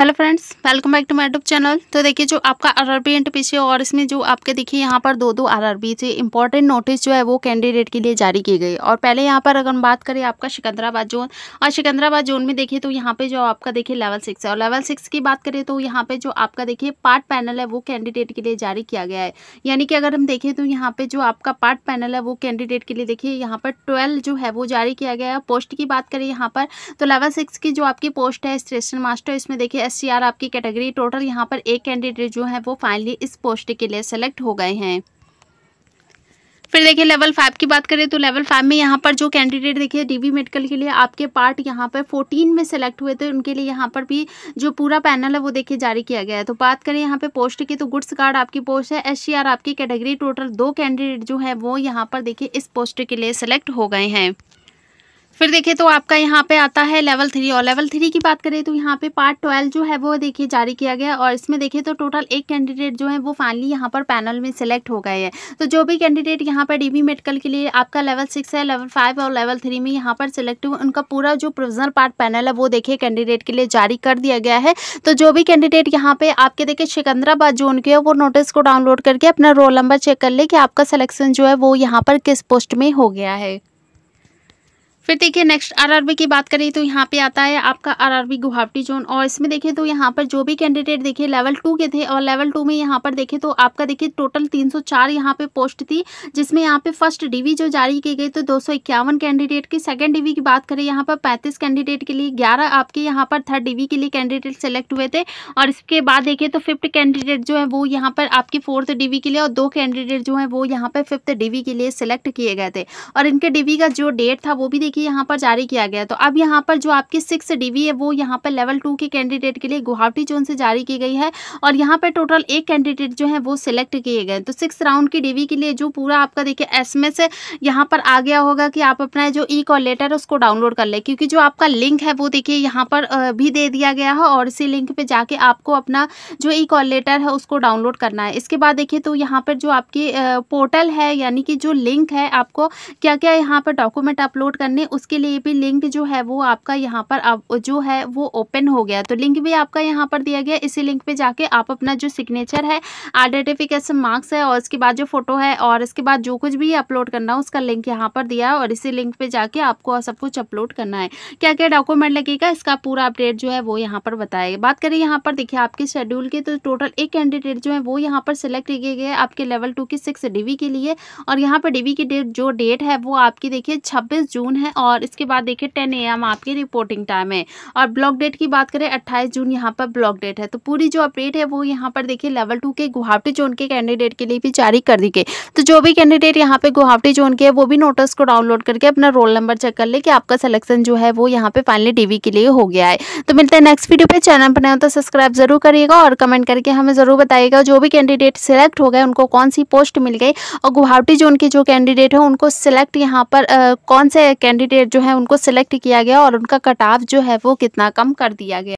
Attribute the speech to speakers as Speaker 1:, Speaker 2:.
Speaker 1: hello friends welcome back to my YouTube channel तो देखिए जो आपका आरआरबी एंड पीछे और इसमें जो आपके देखिए यहाँ पर दो दो आरआरबी से इंपॉर्टेंट नोटिस जो है वो कैंडिडेट के लिए जारी की गई और पहले यहाँ पर अगर हम बात करें आपका सिकंदराबाद जोन और सिकंदराबाद जोन में देखिए तो यहाँ पे जो आपका देखिए लेवल सिक्स है और लेवल सिक्स की बात करें तो यहाँ पे जो आपका देखिए पार्ट पैनल है वो कैंडिडेट के लिए जारी किया गया है यानी कि अगर हम देखें तो यहाँ पे जो आपका पार्ट पैनल है वो कैंडिडेट के लिए देखिए यहाँ पर ट्वेल्व जो है वो जारी किया गया है पोस्ट की बात करें यहाँ पर तो लेवल सिक्स की जो आपकी पोस्ट है स्टेशन मास्टर इसमें देखिए एस टी आर आपकी कैटेगरी टोटल यहाँ पर एक कैंडिडेट जो है वो फाइनली इस पोस्ट के लिए सेलेक्ट हो गए हैं फिर देखिए लेवल फाइव की बात करें तो लेवल फाइव में यहाँ पर जो कैंडिडेट देखिए डीवी मेडिकल के लिए आपके पार्ट यहाँ पर फोर्टीन में सेलेक्ट हुए थे उनके लिए यहाँ पर भी जो पूरा पैनल है वो देखिए जारी किया गया है तो बात करें यहाँ पे पोस्ट की तो गुड्स कार्ड आपकी पोस्ट है एस आपकी कैटेगरी टोटल दो कैंडिडेट जो है वो यहाँ पर देखिए इस पोस्ट के लिए सेलेक्ट हो गए हैं फिर देखिए तो आपका यहाँ पे आता है लेवल थ्री और लेवल थ्री की बात करें तो यहाँ पे पार्ट ट्वेल्व जो है वो देखिए जारी किया गया और इसमें देखिए तो टोटल एक कैंडिडेट जो है वो फाइनली यहाँ पर पैनल में सिलेक्ट हो गए हैं तो जो भी कैंडिडेट यहाँ पर डीबी मेडिकल के लिए आपका लेवल सिक्स है लेवल फाइव और लेवल थ्री में यहाँ पर सिलेक्ट हुए उनका पूरा जो प्रोविजनल पार्ट पैनल है वो देखिए कैंडिडेट के लिए जारी कर दिया गया है तो जो भी कैंडिडेट यहाँ पे आपके देखिए सिकंदराबाद जोन के है वो नोटिस को डाउनलोड करके अपना रोल नंबर चेक कर ले कि आपका सिलेक्शन जो है वो यहाँ पर किस पोस्ट में हो गया है फिर देखिए नेक्स्ट आरआरबी की बात करें तो यहाँ पे आता है आपका आरआरबी गुवाहाटी जोन और इसमें देखिए तो यहाँ पर जो भी कैंडिडेट देखिए लेवल टू के थे और लेवल टू में यहाँ पर देखिए तो आपका देखिए टोटल 304 सौ चार यहाँ पर पोस्ट थी जिसमें यहाँ पे फर्स्ट डिवी जो जारी की गई तो दो कैंडिडेट की सेकेंड डिवी की बात करें यहाँ पर पैंतीस कैंडिडेट के लिए ग्यारह आपके यहाँ पर थर्ड डिवी के लिए कैंडिडेट सेलेक्ट हुए थे और इसके बाद देखिए तो फिफ्थ कैंडिडेट जो है वो यहाँ पर आपकी फोर्थ डिवी के लिए और दो कैंडिडेट जो है वो यहाँ पर फिफ्थ डिवी के लिए सिलेक्ट किए गए थे और इनके डिवी का जो डेट था वो भी देखिए यहाँ पर जारी किया गया तो अब यहाँ पर जो आपकी सिक्स डीवी है वो यहाँ पर लेवल टू के कैंडिडेट के लिए गुवाहाटी जोन से जारी की गई है और यहाँ पर टोटल एक कैंडिडेट जो है वो सिलेक्ट किए गए तो सिक्स राउंड की डीवी के लिए जो पूरा आपका देखिए एस एम एस यहाँ पर आ गया होगा कि आप अपना जो ई कॉल लेटर है उसको डाउनलोड कर ले क्योंकि जो आपका लिंक है वो देखिए यहाँ पर भी दे दिया गया है और इसी लिंक पर जाके आपको अपना जो ई कॉल लेटर है उसको डाउनलोड करना है इसके बाद देखिए तो यहाँ पर जो आपकी पोर्टल है यानी कि जो लिंक है आपको क्या क्या यहाँ पर डॉक्यूमेंट अपलोड करने हैं उसके लिए भी लिंक जो है वो आपका यहाँ पर आप जो है वो ओपन हो गया तो लिंक भी आपका यहाँ पर दिया गया इसी लिंक पे जाके आप अपना जो सिग्नेचर है आइडेंटिफिकेशन मार्क्स है और उसके बाद जो फोटो है और इसके बाद जो कुछ भी अपलोड करना है उसका लिंक यहाँ पर दिया है और इसी लिंक पर जाके आपको सब कुछ अपलोड करना है क्या क्या डॉक्यूमेंट लगेगा इसका पूरा अपडेट जो है वो यहाँ पर बताएगा बात करें यहाँ पर देखिए आपके शेड्यूल की तो टोटल एक कैंडिडेट जो है वो यहाँ पर सिलेक्ट किए गए आपके लेवल टू की सिक्स डीवी के लिए और यहाँ पर डीवी की डेट जो डेट है वो आपकी देखिए छब्बीस जून है और इसके बाद देखिए टेन ए एम आपकी रिपोर्टिंग टाइम है और ब्लॉक डेट की बात करें अट्ठाईस जून यहाँ पर ब्लॉक डेट है तो पूरी जो अपडेट है वो यहाँ पर देखिए लेवल टू के गुवाहाटी जोन के कैंडिडेट के लिए भी जारी कर दी गई तो जो भी कैंडिडेट यहाँ पे गुवाहाटी जोन के है वो भी नोटिस को डाउनलोड करके अपना रोल नंबर चेक कर ले कि आपका सिलेक्शन जो है वो यहाँ पे फाइनली डीवी के लिए हो गया है तो मिलते हैं नेक्स्ट वीडियो पे चैनल पर नया तो सब्सक्राइब जरूर करिएगा और कमेंट करके हमें ज़रूर बताइएगा जो भी कैंडिडेट सिलेक्ट हो गए उनको कौन सी पोस्ट मिल गई और गुवाहाटी जोन के जो कैंडिडेट है उनको सिलेक्ट यहाँ पर आ, कौन से कैंडिडेट कैंडिडेट जो है उनको सिलेक्ट किया गया और उनका कट ऑफ जो है वो कितना कम कर दिया गया